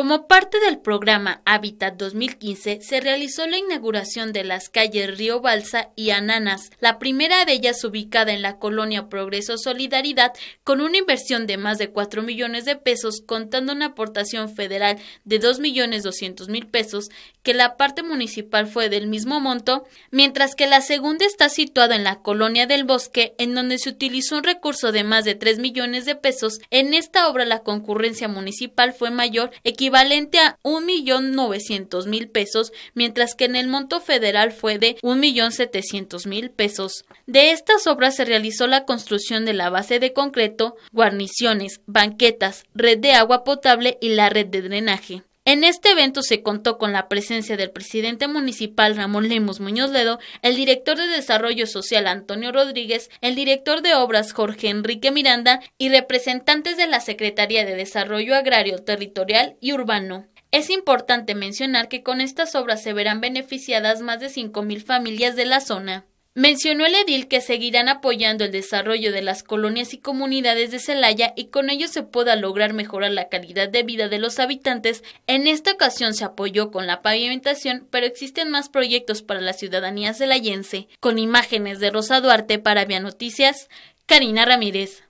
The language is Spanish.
Como parte del programa Hábitat 2015, se realizó la inauguración de las calles Río Balsa y Ananas, la primera de ellas ubicada en la colonia Progreso Solidaridad, con una inversión de más de 4 millones de pesos, contando una aportación federal de 2 millones mil pesos, que la parte municipal fue del mismo monto, mientras que la segunda está situada en la colonia del Bosque, en donde se utilizó un recurso de más de 3 millones de pesos. En esta obra la concurrencia municipal fue mayor, equivalente a 1.900.000 pesos, mientras que en el monto federal fue de 1.700.000 pesos. De estas obras se realizó la construcción de la base de concreto, guarniciones, banquetas, red de agua potable y la red de drenaje. En este evento se contó con la presencia del presidente municipal Ramón Lemos Muñoz Ledo, el director de Desarrollo Social Antonio Rodríguez, el director de Obras Jorge Enrique Miranda y representantes de la Secretaría de Desarrollo Agrario, Territorial y Urbano. Es importante mencionar que con estas obras se verán beneficiadas más de 5.000 familias de la zona. Mencionó el edil que seguirán apoyando el desarrollo de las colonias y comunidades de Celaya y con ello se pueda lograr mejorar la calidad de vida de los habitantes. En esta ocasión se apoyó con la pavimentación, pero existen más proyectos para la ciudadanía celayense. Con imágenes de Rosa Duarte para Via Noticias, Karina Ramírez.